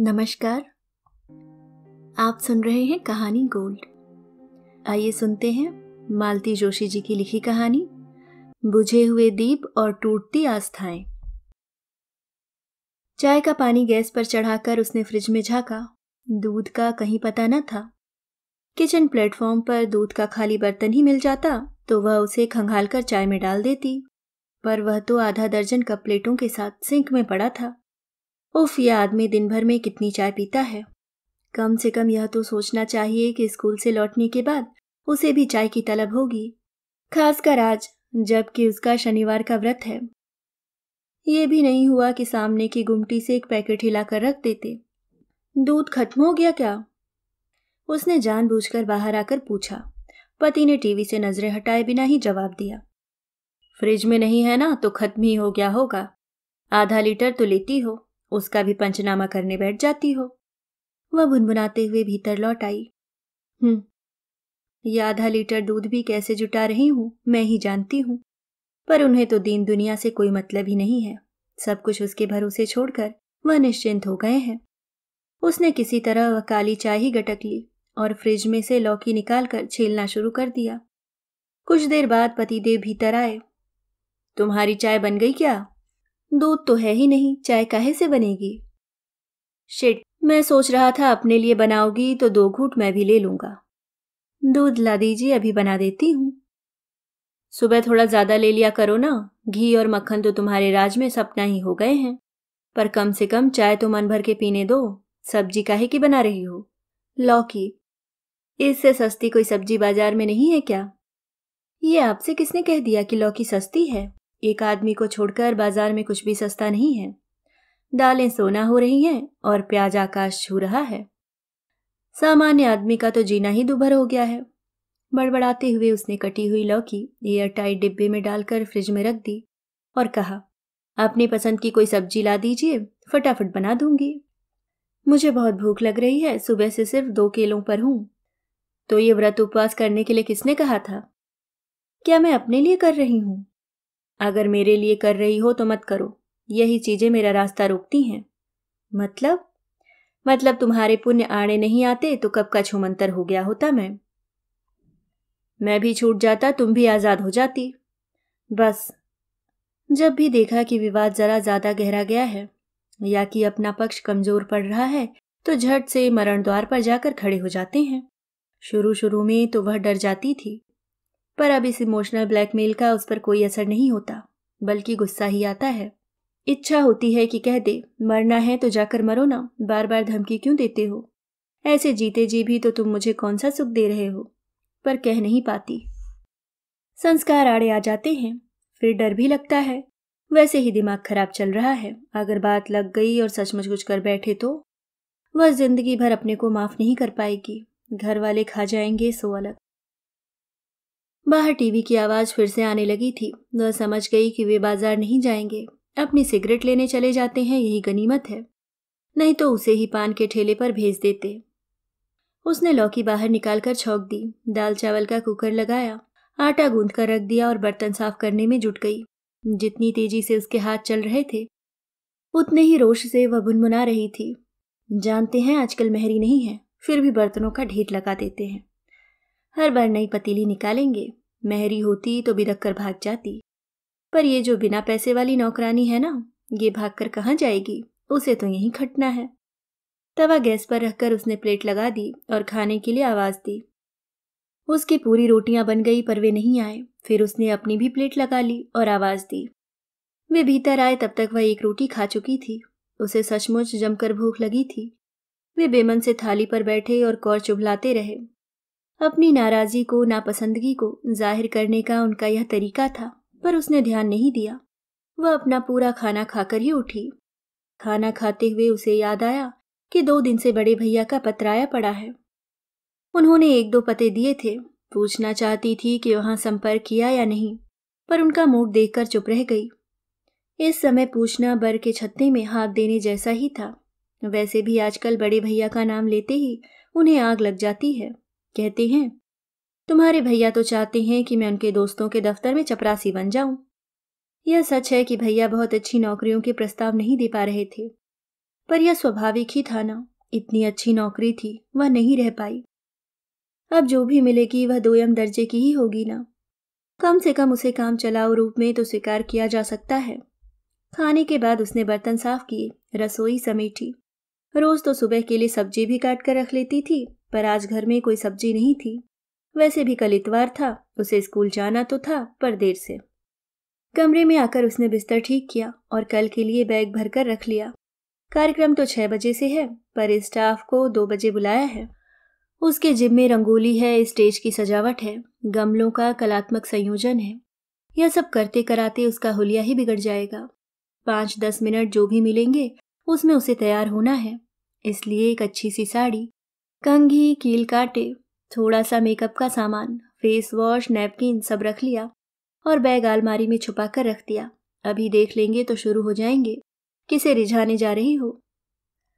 नमस्कार आप सुन रहे हैं कहानी गोल्ड आइए सुनते हैं मालती जोशी जी की लिखी कहानी बुझे हुए दीप और टूटती आस्थाएं चाय का पानी गैस पर चढ़ाकर उसने फ्रिज में झाका दूध का कहीं पता न था किचन प्लेटफॉर्म पर दूध का खाली बर्तन ही मिल जाता तो वह उसे खंगाल कर चाय में डाल देती पर वह तो आधा दर्जन कप प्लेटों के साथ सिंक में पड़ा था उफ यह आदमी दिन भर में कितनी चाय पीता है कम से कम यह तो सोचना चाहिए कि स्कूल से लौटने के बाद उसे भी चाय की तलब होगी खासकर आज जबकि उसका शनिवार का व्रत है ये भी नहीं हुआ कि सामने की गुमटी से एक पैकेट हिलाकर रख देते दूध खत्म हो गया क्या उसने जानबूझकर बाहर आकर पूछा पति ने टीवी से नजरें हटाए बिना ही जवाब दिया फ्रिज में नहीं है ना तो खत्म ही हो गया होगा आधा लीटर तो लेती हो उसका भी पंचनामा करने बैठ जाती हो वह भुनभुनाते हुए भीतर लौट आई हम्म आधा लीटर दूध भी कैसे जुटा रही हूं मैं ही जानती हूँ पर उन्हें तो दीन दुनिया से कोई मतलब ही नहीं है सब कुछ उसके भरोसे छोड़कर वह निश्चिंत हो गए हैं उसने किसी तरह वह काली चाय ही गटक ली और फ्रिज में से लौकी निकालकर छीलना शुरू कर दिया कुछ देर बाद पतिदेव भीतर आए तुम्हारी चाय बन गई क्या दूध तो है ही नहीं चाय काहे से बनेगी शिट मैं सोच रहा था अपने लिए बनाओगी तो दो घूट मैं भी ले लूंगा दूध ला दीजिए अभी बना देती हूँ सुबह थोड़ा ज्यादा ले लिया करो ना घी और मक्खन तो तुम्हारे राज में सपना ही हो गए हैं पर कम से कम चाय तो मन भर के पीने दो सब्जी काहे की बना रही हो लौकी इससे सस्ती कोई सब्जी बाजार में नहीं है क्या ये आपसे किसने कह दिया कि लौकी सस्ती है एक आदमी को छोड़कर बाजार में कुछ भी सस्ता नहीं है दालें सोना हो रही हैं और प्याज आकाश छू रहा है सामान्य आदमी का तो जीना ही दुभर हो गया है बड़बड़ाते हुए उसने कटी हुई लौकी एयर टाइट डिब्बे में डालकर फ्रिज में रख दी और कहा अपनी पसंद की कोई सब्जी ला दीजिए फटाफट बना दूंगी मुझे बहुत भूख लग रही है सुबह से सिर्फ दो केलों पर हूं तो ये व्रत उपवास करने के लिए किसने कहा था क्या मैं अपने लिए कर रही हूं अगर मेरे लिए कर रही हो तो मत करो यही चीज़ें मेरा रास्ता रोकती हैं मतलब मतलब तुम्हारे पुण्य आड़े नहीं आते तो कब का छुमंतर हो गया होता मैं मैं भी छूट जाता तुम भी आज़ाद हो जाती बस जब भी देखा कि विवाद ज़रा ज़्यादा गहरा गया है या कि अपना पक्ष कमज़ोर पड़ रहा है तो झट से मरण द्वार पर जाकर खड़े हो जाते हैं शुरू शुरू में तो वह डर जाती थी पर अब इस इमोशनल ब्लैकमेल का उस पर कोई असर नहीं होता बल्कि गुस्सा ही आता है इच्छा होती है कि कह दे मरना है तो जाकर मरो ना बार बार धमकी क्यों देते हो ऐसे जीते जी भी तो तुम मुझे कौन सा सुख दे रहे हो पर कह नहीं पाती संस्कार आड़े आ जाते हैं फिर डर भी लगता है वैसे ही दिमाग खराब चल रहा है अगर बात लग गई और सचमुच कुछ कर बैठे तो वह जिंदगी भर अपने को माफ नहीं कर पाएगी घर वाले खा जाएंगे सो अलग बाहर टीवी की आवाज़ फिर से आने लगी थी वह समझ गई कि वे बाजार नहीं जाएंगे अपनी सिगरेट लेने चले जाते हैं यही गनीमत है नहीं तो उसे ही पान के ठेले पर भेज देते उसने लौकी बाहर निकालकर छौक दी दाल चावल का कुकर लगाया आटा गूंद कर रख दिया और बर्तन साफ करने में जुट गई जितनी तेजी से उसके हाथ चल रहे थे उतने ही रोष से वह भुनमुना रही थी जानते हैं आजकल मेहरी नहीं है फिर भी बर्तनों का ढेर लगा देते हैं हर बार नई पतीली निकालेंगे मेहरी होती तो बिदक कर भाग जाती पर ये जो बिना पैसे वाली नौकरानी है ना ये भाग कर कहाँ जाएगी उसे तो यहीं खटना है तवा गैस पर रखकर उसने प्लेट लगा दी और खाने के लिए आवाज़ दी उसकी पूरी रोटियां बन गई पर वे नहीं आए फिर उसने अपनी भी प्लेट लगा ली और आवाज़ दी वे भीतर आए तब तक वह एक रोटी खा चुकी थी उसे सचमुच जमकर भूख लगी थी वे बेमन से थाली पर बैठे और कौर चुभलाते रहे अपनी नाराजगी को नापसंदगी को जाहिर करने का उनका यह तरीका था पर उसने ध्यान नहीं दिया वह अपना पूरा खाना खाकर ही उठी खाना खाते हुए उसे याद आया कि दो दिन से बड़े भैया का पत्र आया पड़ा है उन्होंने एक दो पते दिए थे पूछना चाहती थी कि वहां संपर्क किया या नहीं पर उनका मूड देखकर चुप रह गई इस समय पूछना बर के छत्ते में हाथ देने जैसा ही था वैसे भी आजकल बड़े भैया का नाम लेते ही उन्हें आग लग जाती है कहते हैं तुम्हारे भैया तो चाहते हैं कि मैं उनके दोस्तों के दफ्तर में चपरासी बन जाऊं यह सच है कि भैया बहुत अच्छी नौकरियों के प्रस्ताव नहीं दे पा रहे थे पर यह स्वाभाविक ही था ना इतनी अच्छी नौकरी थी वह नहीं रह पाई अब जो भी मिलेगी वह दोयम दर्जे की ही होगी ना कम से कम उसे काम चलाओ रूप में तो स्वीकार किया जा सकता है खाने के बाद उसने बर्तन साफ किए रसोई समेटी रोज तो सुबह के लिए सब्जी भी काट कर रख लेती थी पर आज घर में कोई सब्जी नहीं थी वैसे भी कल इतवार था उसे स्कूल जाना तो था पर देर से कमरे में आकर उसने बिस्तर ठीक किया और कल के लिए बैग भरकर रख लिया कार्यक्रम तो छह बजे से है पर स्टाफ को दो बजे बुलाया है उसके जिम में रंगोली है स्टेज की सजावट है गमलों का कलात्मक संयोजन है यह सब करते कराते उसका होलिया ही बिगड़ जाएगा पांच दस मिनट जो भी मिलेंगे उसमें उसे तैयार होना है इसलिए एक अच्छी सी साड़ी कंघी कील काटे थोड़ा सा मेकअप का सामान फेस वॉश नैपकिन सब रख लिया और बैग आलमारी में छुपा कर रख दिया अभी देख लेंगे तो शुरू हो जाएंगे किसे रिझाने जा रही हो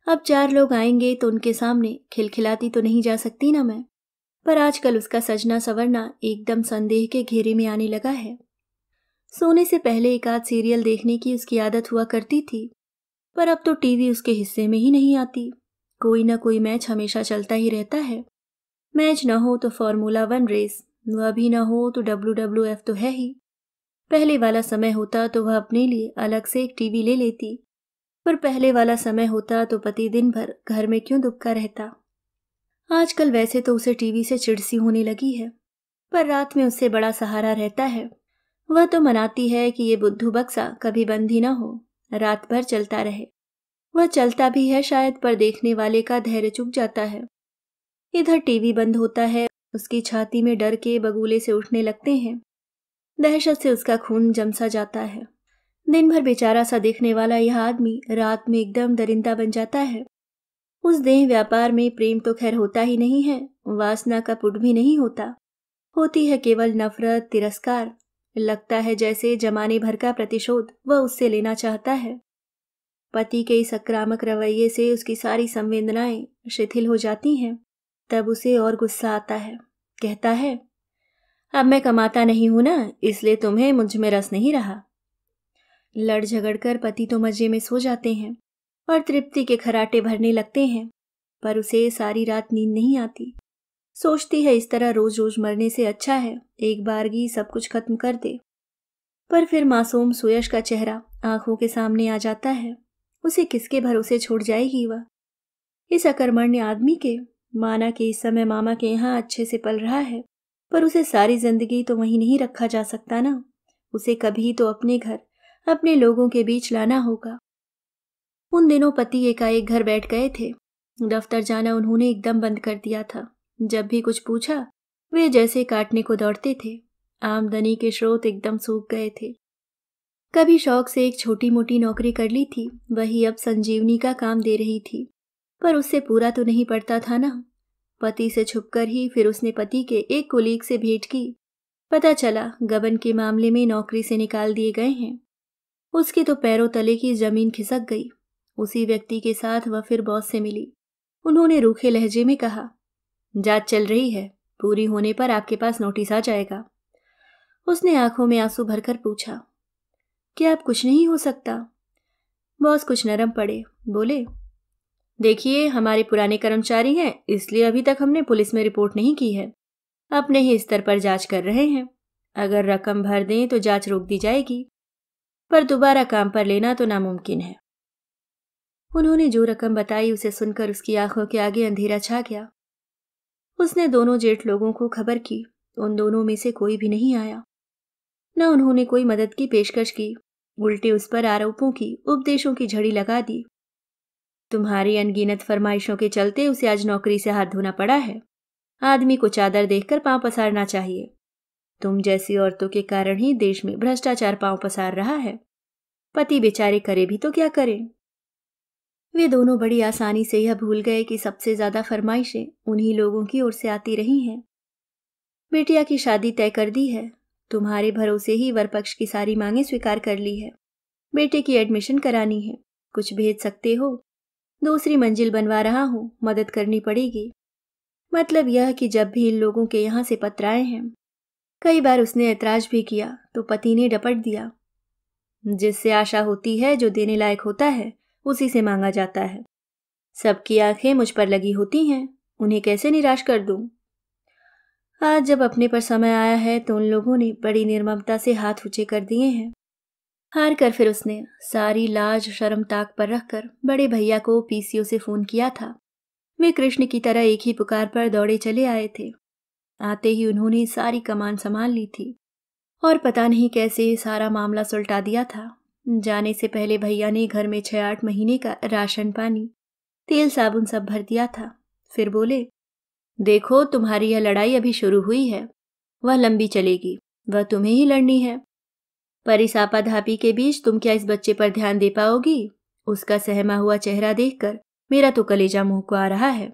अब चार लोग आएंगे तो उनके सामने खिलखिलाती तो नहीं जा सकती ना मैं पर आजकल उसका सजना सवरना एकदम संदेह के घेरे में आने लगा है सोने से पहले एक आध सीरियल देखने की उसकी आदत हुआ करती थी पर अब तो टीवी उसके हिस्से में ही नहीं आती कोई ना कोई मैच हमेशा चलता ही रहता है मैच ना हो तो फॉर्मूला वन रेस वह भी ना हो तो डब्ल्यू डब्ल्यू एफ तो है ही पहले वाला समय होता तो वह अपने लिए अलग से एक टीवी ले लेती पर पहले वाला समय होता तो पति दिन भर घर में क्यों दुबका रहता आजकल वैसे तो उसे टीवी से चिड़सी होने लगी है पर रात में उससे बड़ा सहारा रहता है वह तो मनाती है कि ये बुद्धू बक्सा कभी बंद ही ना हो रात भर चलता रहे वह चलता भी है शायद पर देखने वाले का धैर्य चुक जाता है इधर टीवी बंद होता है उसकी छाती में डर के बगूले से उठने लगते हैं दहशत से उसका खून जमसा जाता है दिन भर बेचारा सा देखने वाला यह आदमी रात में एकदम दरिंदा बन जाता है उस देह व्यापार में प्रेम तो खैर होता ही नहीं है वासना का पुट भी नहीं होता होती है केवल नफरत तिरस्कार लगता है जैसे जमाने भर का प्रतिशोध वह उससे लेना चाहता है पति के इस आक्रामक रवैये से उसकी सारी संवेदनाएं शिथिल हो जाती हैं तब उसे और गुस्सा आता है कहता है अब मैं कमाता नहीं हूं ना इसलिए तुम्हें मुझ में रस नहीं रहा लड़ झगड़ कर पति तो मजे में सो जाते हैं और तृप्ति के खराटे भरने लगते हैं पर उसे सारी रात नींद नहीं आती सोचती है इस तरह रोज रोज मरने से अच्छा है एक बारगी सब कुछ खत्म कर दे पर फिर मासूम सुयश का चेहरा आंखों के सामने आ जाता है उसे किसके भरोसे छोड़ जाएगी वह इस अकर्मण्य आदमी के माना कि इस समय मामा के यहाँ अच्छे से पल रहा है पर उसे सारी जिंदगी तो वहीं नहीं रखा जा सकता ना उसे कभी तो अपने घर अपने लोगों के बीच लाना होगा उन दिनों पति एकाएक घर बैठ गए थे दफ्तर जाना उन्होंने एकदम बंद कर दिया था जब भी कुछ पूछा वे जैसे काटने को दौड़ते थे आमदनी के स्रोत एकदम सूख गए थे कभी शौक से एक छोटी मोटी नौकरी कर ली थी वही अब संजीवनी का काम दे रही थी पर उससे पूरा तो नहीं पड़ता था ना पति से छुपकर ही फिर उसने पति के एक कुलीग से भेंट की पता चला गबन के मामले में नौकरी से निकाल दिए गए हैं उसके तो पैरों तले की जमीन खिसक गई उसी व्यक्ति के साथ वह फिर बॉस से मिली उन्होंने रूखे लहजे में कहा जांच चल रही है पूरी होने पर आपके पास नोटिस आ जाएगा उसने आंखों में आंसू भरकर पूछा कि आप कुछ नहीं हो सकता बॉस कुछ नरम पड़े बोले देखिए हमारे पुराने कर्मचारी हैं इसलिए अभी तक हमने पुलिस में रिपोर्ट नहीं की है अपने ही स्तर पर जांच कर रहे हैं अगर रकम भर दें तो जांच रोक दी जाएगी पर दोबारा काम पर लेना तो नामुमकिन है उन्होंने जो रकम बताई उसे सुनकर उसकी आंखों के आगे अंधेरा छा गया उसने दोनों जेठ लोगों को खबर की उन दोनों में से कोई भी नहीं आया न उन्होंने कोई मदद की पेशकश की उल्टे उस पर आरोपों की उपदेशों की झड़ी लगा दी तुम्हारी अनगिनत फरमाइशों के चलते उसे आज नौकरी से हाथ धोना पड़ा है आदमी को चादर देखकर पांव पसारना चाहिए तुम जैसी औरतों के कारण ही देश में भ्रष्टाचार पांव पसार रहा है पति बेचारे करे भी तो क्या करें वे दोनों बड़ी आसानी से यह भूल गए कि सबसे ज्यादा फरमाइशें उन्हीं लोगों की ओर से आती रही हैं बेटिया की शादी तय कर दी है तुम्हारे भरोसे ही वर पक्ष की सारी मांगे स्वीकार कर ली है बेटे की एडमिशन करानी है कुछ भेज सकते हो दूसरी मंजिल बनवा रहा हूँ मदद करनी पड़ेगी मतलब यह कि जब भी इन लोगों के यहाँ से पत्र आए हैं कई बार उसने ऐतराज भी किया तो पति ने डपट दिया जिससे आशा होती है जो देने लायक होता है उसी से मांगा जाता है सबकी आंखें मुझ पर लगी होती हैं उन्हें कैसे निराश कर दूं आज हाँ, जब अपने पर समय आया है तो उन लोगों ने बड़ी निर्ममता से हाथ ऊंचे कर दिए हैं हार कर फिर उसने सारी लाज शर्म ताक पर रखकर बड़े भैया को पीसीओ से फोन किया था वे कृष्ण की तरह एक ही पुकार पर दौड़े चले आए थे आते ही उन्होंने सारी कमान संभाल ली थी और पता नहीं कैसे सारा मामला सुलटा दिया था जाने से पहले भैया ने घर में छह आठ महीने का राशन पानी तेल साबुन सब भर दिया था फिर बोले देखो तुम्हारी यह लड़ाई अभी शुरू हुई है वह लंबी चलेगी वह तुम्हें ही लड़नी है पर इस आपाधापी के बीच तुम क्या इस बच्चे पर ध्यान दे पाओगी उसका सहमा हुआ चेहरा देखकर मेरा तो कलेजा मुंह को आ रहा है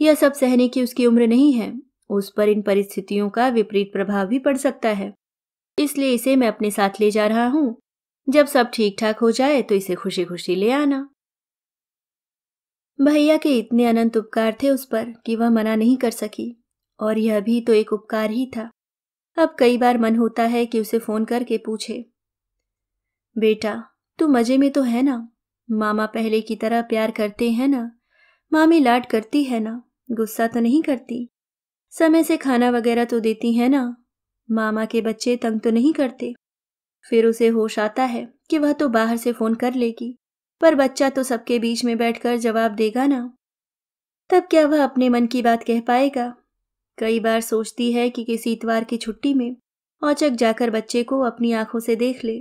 यह सब सहने की उसकी उम्र नहीं है उस पर इन परिस्थितियों का विपरीत प्रभाव भी पड़ सकता है इसलिए इसे मैं अपने साथ ले जा रहा हूं जब सब ठीक ठाक हो जाए तो इसे खुशी खुशी ले आना भैया के इतने अनंत उपकार थे उस पर कि वह मना नहीं कर सकी और यह भी तो एक उपकार ही था अब कई बार मन होता है कि उसे फोन करके पूछे बेटा तू मजे में तो है ना मामा पहले की तरह प्यार करते हैं ना मामी लाड करती है ना गुस्सा तो नहीं करती समय से खाना वगैरह तो देती है ना मामा के बच्चे तंग तो नहीं करते फिर उसे होश आता है कि वह तो बाहर से फोन कर लेगी पर बच्चा तो सबके बीच में बैठकर जवाब देगा ना तब क्या वह अपने मन की बात कह पाएगा कई बार सोचती है कि किसी इतवार की छुट्टी में औचक जाकर बच्चे को अपनी आंखों से देख ले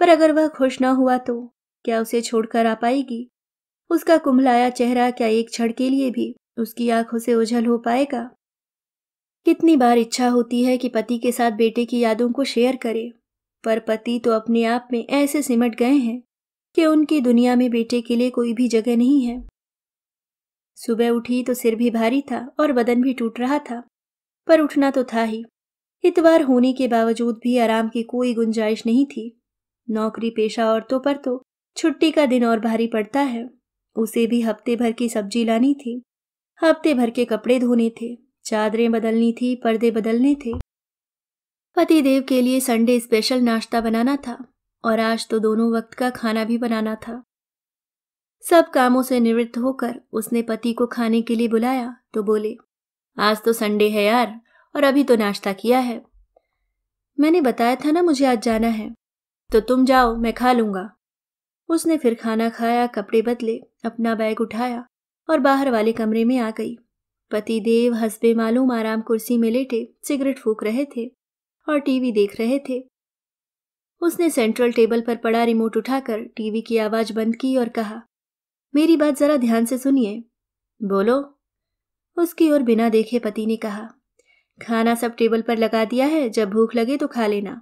पर अगर वह खुश न हुआ तो क्या उसे छोड़कर आ पाएगी उसका कुंभलाया चेहरा क्या एक क्षण के लिए भी उसकी आंखों से ओझल हो पाएगा कितनी बार इच्छा होती है कि पति के साथ बेटे की यादों को शेयर करे पर पति तो अपने आप में ऐसे सिमट गए हैं कि उनकी दुनिया में बेटे के लिए कोई भी जगह नहीं है सुबह उठी तो सिर भी भारी था और बदन भी टूट रहा था पर उठना तो था ही इतवार होने के बावजूद भी आराम की कोई गुंजाइश नहीं थी नौकरी पेशा औरतों पर तो छुट्टी का दिन और भारी पड़ता है उसे भी हफ्ते भर की सब्जी लानी थी हफ्ते भर के कपड़े धोने थे चादरें बदलनी थी पर्दे बदलने थे पतिदेव के लिए संडे स्पेशल नाश्ता बनाना था और आज तो दोनों वक्त का खाना भी बनाना था सब कामों से निवृत्त होकर उसने पति को खाने के लिए बुलाया तो बोले आज तो संडे है यार और अभी तो नाश्ता किया है मैंने बताया था ना मुझे आज जाना है तो तुम जाओ मैं खा लूंगा उसने फिर खाना खाया कपड़े बदले अपना बैग उठाया और बाहर वाले कमरे में आ गई पति देव हंसबे मालूम आराम कुर्सी में लेटे सिगरेट फूक रहे थे और टीवी देख रहे थे उसने सेंट्रल टेबल पर पड़ा रिमोट उठाकर टीवी की आवाज बंद की और कहा मेरी बात जरा ध्यान से सुनिए बोलो उसकी ओर बिना देखे पति ने कहा खाना सब टेबल पर लगा दिया है जब भूख लगे तो खा लेना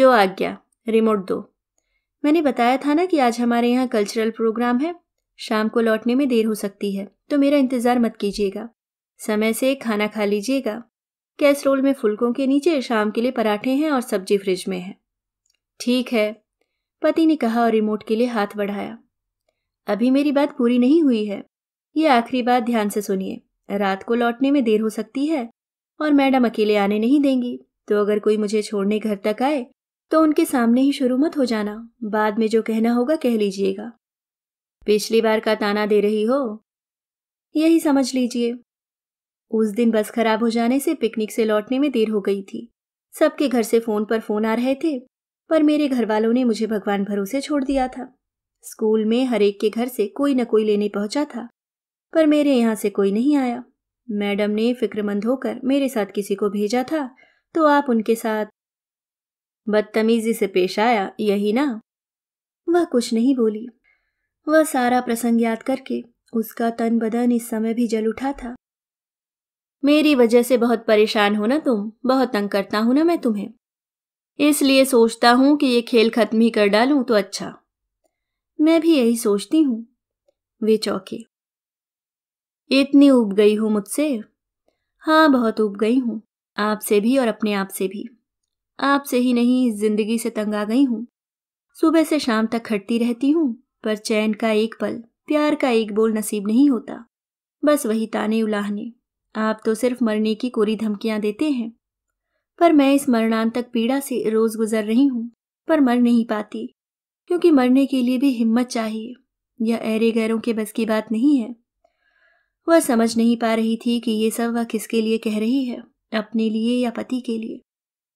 जो आज्ञा रिमोट दो मैंने बताया था ना कि आज हमारे यहाँ कल्चरल प्रोग्राम है शाम को लौटने में देर हो सकती है तो मेरा इंतज़ार मत कीजिएगा समय से खाना खा लीजिएगा कैसरोल में फुलकों के नीचे शाम के लिए पराठे हैं और सब्जी फ्रिज में है ठीक है पति ने कहा और रिमोट के लिए हाथ बढ़ाया अभी मेरी बात पूरी नहीं हुई है ये आखिरी बात ध्यान से सुनिए रात को लौटने में देर हो सकती है और मैडम अकेले आने नहीं देंगी तो अगर कोई मुझे छोड़ने घर तक आए तो उनके सामने ही शुरू मत हो जाना बाद में जो कहना होगा कह लीजिएगा पिछली बार का ताना दे रही हो यही समझ लीजिए उस दिन बस खराब हो जाने से पिकनिक से लौटने में देर हो गई थी सबके घर से फोन पर फोन आ रहे थे पर मेरे घर वालों ने मुझे भगवान भरोसे छोड़ दिया था स्कूल में हर एक के घर से कोई न कोई लेने पहुंचा था पर मेरे यहाँ से कोई नहीं आया मैडम ने फिक्रमंद होकर मेरे साथ किसी को भेजा था तो आप उनके साथ बदतमीजी से पेश आया यही ना वह कुछ नहीं बोली वह सारा प्रसंग याद करके उसका तन बदन इस समय भी जल उठा था मेरी वजह से बहुत परेशान हो ना तुम बहुत तंग करता हूं ना मैं तुम्हें इसलिए सोचता हूं कि ये खेल खत्म ही कर डालूं तो अच्छा मैं भी यही सोचती हूँ वे चौके इतनी उब गई हूं मुझसे हाँ बहुत उब गई हूँ आपसे भी और अपने आप से भी आपसे ही नहीं इस जिंदगी से तंग आ गई हूँ सुबह से शाम तक खटती रहती हूं पर चैन का एक पल प्यार का एक बोल नसीब नहीं होता बस वही ताने उलाहने आप तो सिर्फ मरने की कोरी धमकियां देते हैं पर मैं इस मरणांतक पीड़ा से रोज गुजर रही हूँ पर मर नहीं पाती क्योंकि मरने के लिए भी हिम्मत चाहिए यह ऐरे गैरों के बस की बात नहीं है वह समझ नहीं पा रही थी कि ये सब वह किसके लिए कह रही है अपने लिए या पति के लिए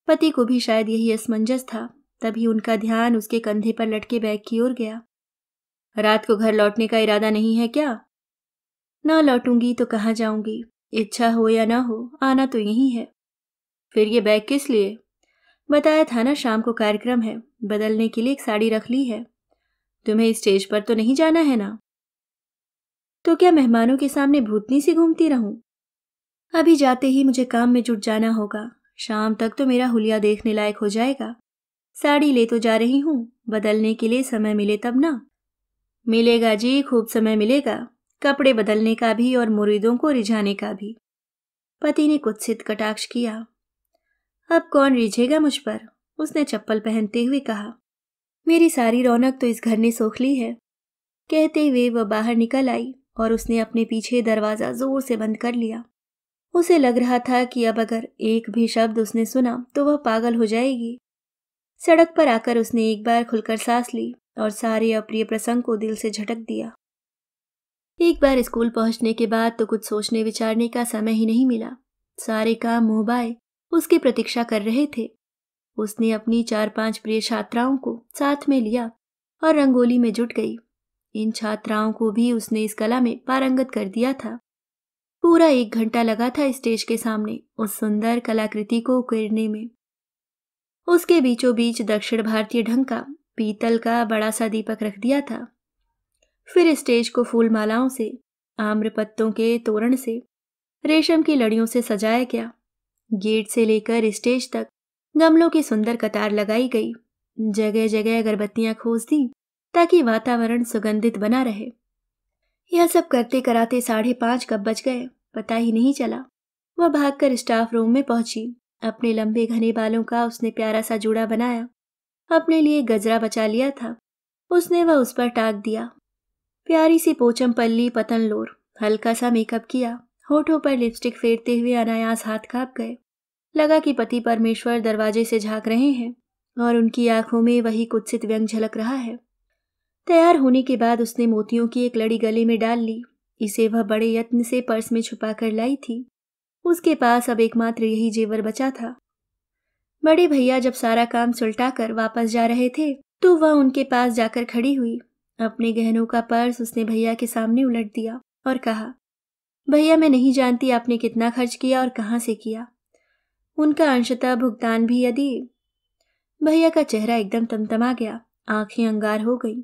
पति को भी शायद यही असमंजस था तभी उनका ध्यान उसके कंधे पर लटके बैग की ओर गया रात को घर लौटने का इरादा नहीं है क्या ना लौटूंगी तो कहाँ जाऊंगी इच्छा हो या ना हो आना तो यही है फिर ये बैग किस लिए बताया था ना शाम को कार्यक्रम है बदलने के लिए एक साड़ी रख ली है तुम्हें स्टेज पर तो नहीं जाना है ना तो क्या मेहमानों के सामने भूतनी सी घूमती रहूं अभी जाते ही मुझे काम में जुट जाना होगा शाम तक तो मेरा हुलिया देखने लायक हो जाएगा साड़ी ले तो जा रही हूँ बदलने के लिए समय मिले तब ना मिलेगा जी खूब समय मिलेगा कपड़े बदलने का भी और मुरीदों को रिझाने का भी पति ने कुत्सित कटाक्ष किया अब कौन रिझेगा मुझ पर उसने चप्पल पहनते हुए कहा मेरी सारी रौनक तो इस घर ने सोख ली है कहते हुए वह बाहर निकल आई और उसने अपने पीछे दरवाज़ा ज़ोर से बंद कर लिया उसे लग रहा था कि अब अगर एक भी शब्द उसने सुना तो वह पागल हो जाएगी सड़क पर आकर उसने एक बार खुलकर सांस ली और सारे अप्रिय प्रसंग को दिल से झटक दिया एक बार स्कूल पहुंचने के बाद तो कुछ सोचने विचारने का समय ही नहीं मिला सारे काम मोबाइल उसकी प्रतीक्षा कर रहे थे उसने अपनी चार पांच प्रिय छात्राओं को साथ में लिया और रंगोली में जुट गई इन छात्राओं को भी उसने इस कला में पारंगत कर दिया था पूरा एक घंटा लगा था स्टेज के सामने उस सुंदर कलाकृति को उकेरने में उसके बीचों बीच दक्षिण भारतीय ढंग का पीतल का बड़ा सा दीपक रख दिया था फिर स्टेज को फूल मालाओं से आम्र पत्तों के तोरण से रेशम की लड़ियों से सजाया गया गेट से लेकर स्टेज तक गमलों की सुंदर कतार लगाई गई जगह जगह अगरबत्तियां खोज दी ताकि वातावरण सुगंधित बना रहे यह सब करते कराते साढ़े पांच कब बज गए पता ही नहीं चला वह भागकर स्टाफ रूम में पहुंची अपने लंबे घने बालों का उसने प्यारा सा जूड़ा बनाया अपने लिए गजरा बचा लिया था उसने वह उस पर टाक दिया प्यारी सी पोचम पल्ली पतन लोर हल्का सा मेकअप किया होठों पर लिपस्टिक फेरते हुए अनायास हाथ काँप गए लगा कि पति परमेश्वर दरवाजे से झांक रहे हैं और उनकी आंखों में वही कुत्सित व्यंग झलक रहा है तैयार होने के बाद उसने मोतियों की एक लड़ी गले में डाल ली इसे वह बड़े यत्न से पर्स में छुपा कर लाई थी उसके पास अब एकमात्र यही जेवर बचा था बड़े भैया जब सारा काम सुलटा कर वापस जा रहे थे तो वह उनके पास जाकर खड़ी हुई अपने गहनों का पर्स उसने भैया के सामने उलट दिया और कहा भैया मैं नहीं जानती आपने कितना खर्च किया और कहाँ से किया उनका अंशतः भुगतान भी यदि भैया का चेहरा एकदम तमतमा गया आंखें अंगार हो गई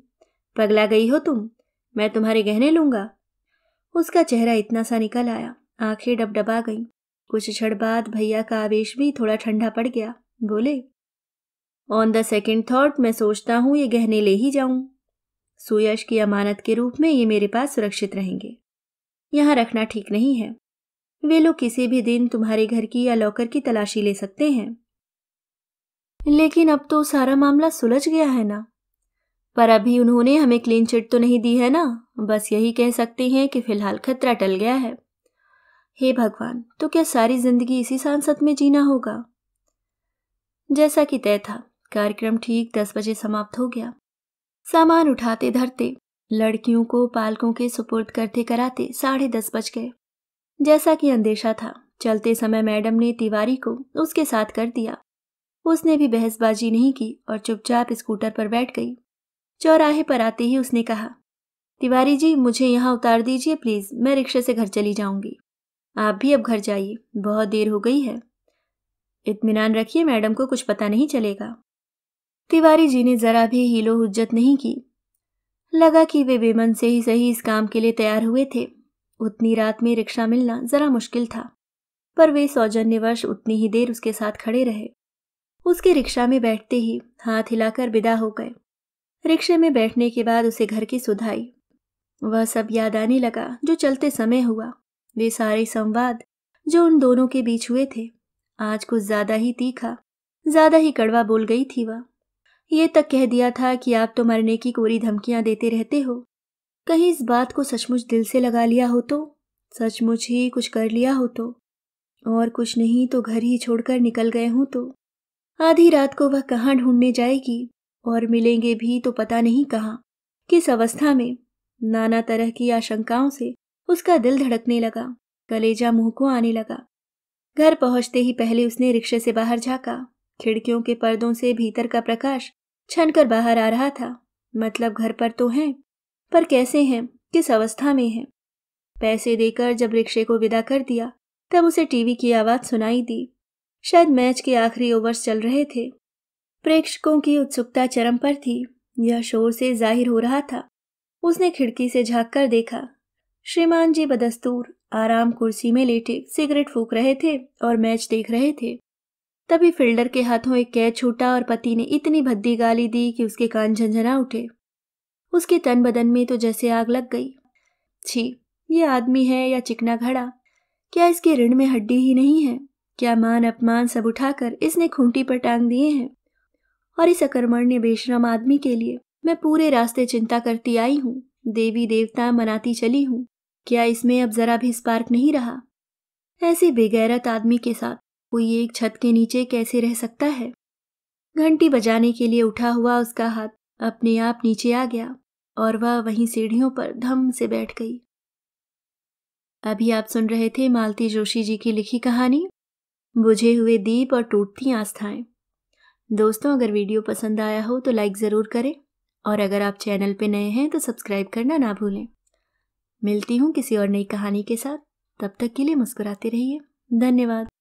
पगला गई हो तुम मैं तुम्हारे गहने लूंगा उसका चेहरा इतना सा निकल आया आंखें डबडबा गईं कुछ क्षण बाद भैया का आवेश भी थोड़ा ठंडा पड़ गया बोले ऑन द सेकेंड थॉट मैं सोचता हूँ ये गहने ले ही जाऊं सुयश की अमानत के रूप में ये मेरे पास सुरक्षित रहेंगे यहाँ रखना ठीक नहीं है वे लोग किसी भी दिन तुम्हारे घर की या लॉकर की तलाशी ले सकते हैं लेकिन अब तो सारा मामला सुलझ गया है ना पर अभी उन्होंने हमें क्लीन चिट तो नहीं दी है ना बस यही कह सकते हैं कि फिलहाल खतरा टल गया है हे भगवान तो क्या सारी जिंदगी इसी सांसद में जीना होगा जैसा कि तय था कार्यक्रम ठीक दस बजे समाप्त हो गया सामान उठाते धरते लड़कियों को पालकों के सुपुर्द करते कराते साढ़े दस बज गए जैसा कि अंदेशा था चलते समय मैडम ने तिवारी को उसके साथ कर दिया उसने भी बहसबाजी नहीं की और चुपचाप स्कूटर पर बैठ गई चौराहे पर आते ही उसने कहा तिवारी जी मुझे यहाँ उतार दीजिए प्लीज़ मैं रिक्शे से घर चली जाऊंगी आप भी अब घर जाइए बहुत देर हो गई है इतमान रखिए मैडम को कुछ पता नहीं चलेगा तिवारी जी ने ज़रा भी हीलो हुज्जत नहीं की लगा कि वे बेमन से ही सही इस काम के लिए तैयार हुए थे उतनी रात में रिक्शा मिलना जरा मुश्किल था पर वे सौजन्यवश उतनी ही देर उसके साथ खड़े रहे उसके रिक्शा में बैठते ही हाथ हिलाकर विदा हो गए रिक्शे में बैठने के बाद उसे घर की सुधाई वह सब याद आने लगा जो चलते समय हुआ वे सारे संवाद जो उन दोनों के बीच हुए थे आज कुछ ज्यादा ही तीखा ज्यादा ही कड़वा बोल गई थी वह ये तक कह दिया था कि आप तो मरने की कोरी धमकियां देते रहते हो कहीं इस बात को सचमुच दिल से लगा लिया हो तो सचमुच ही कुछ कर लिया हो तो और कुछ नहीं तो घर ही छोड़कर निकल गए हों तो आधी रात को वह कहाँ ढूंढने जाएगी और मिलेंगे भी तो पता नहीं कहाँ किस अवस्था में नाना तरह की आशंकाओं से उसका दिल धड़कने लगा कलेजा मुंह को आने लगा घर पहुंचते ही पहले उसने रिक्शे से बाहर झाका खिड़कियों के पर्दों से भीतर का प्रकाश छनकर बाहर आ रहा था मतलब घर पर तो हैं पर कैसे हैं किस अवस्था में हैं पैसे देकर जब रिक्शे को विदा कर दिया तब उसे टीवी की आवाज़ सुनाई दी शायद मैच के आखिरी ओवर्स चल रहे थे प्रेक्षकों की उत्सुकता चरम पर थी यह शोर से जाहिर हो रहा था उसने खिड़की से झाँक कर देखा श्रीमान जी बदस्तूर आराम कुर्सी में लेटे सिगरेट फूक रहे थे और मैच देख रहे थे तभी फील्डर के हाथों एक कैच छूटा और पति ने इतनी भद्दी गाली दी कि उसके कान झंझना उठे उसके तन बदन में तो जैसे आग लग गई छी ये आदमी है या चिकना घड़ा क्या इसके ऋण में हड्डी ही नहीं है क्या मान अपमान सब उठाकर इसने खूंटी पर टांग दिए हैं और इस अकर्मण्य बेशरम आदमी के लिए मैं पूरे रास्ते चिंता करती आई हूँ देवी देवता मनाती चली हूँ क्या इसमें अब जरा भी स्पार्क नहीं रहा ऐसे बेगैरत आदमी के साथ कोई एक छत के नीचे कैसे रह सकता है घंटी बजाने के लिए उठा हुआ उसका हाथ अपने आप नीचे आ गया और वह वहीं सीढ़ियों पर धम से बैठ गई अभी आप सुन रहे थे मालती जोशी जी की लिखी कहानी बुझे हुए दीप और टूटती आस्थाएं दोस्तों अगर वीडियो पसंद आया हो तो लाइक ज़रूर करें और अगर आप चैनल पर नए हैं तो सब्सक्राइब करना ना भूलें मिलती हूँ किसी और नई कहानी के साथ तब तक के लिए मुस्कुराते रहिए धन्यवाद